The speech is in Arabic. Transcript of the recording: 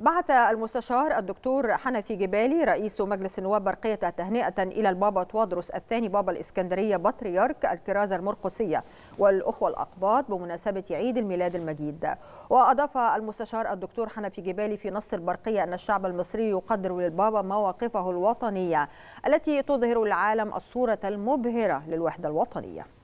بعث المستشار الدكتور حنفي جبالي رئيس مجلس النواب برقية تهنئة إلى البابا توادرس الثاني بابا الإسكندرية بطريرك الكرازة المرقسية والأخوة الأقباط بمناسبة عيد الميلاد المجيد وأضاف المستشار الدكتور حنفي جبالي في نص البرقية أن الشعب المصري يقدر للبابا مواقفه الوطنية التي تظهر العالم الصورة المبهرة للوحدة الوطنية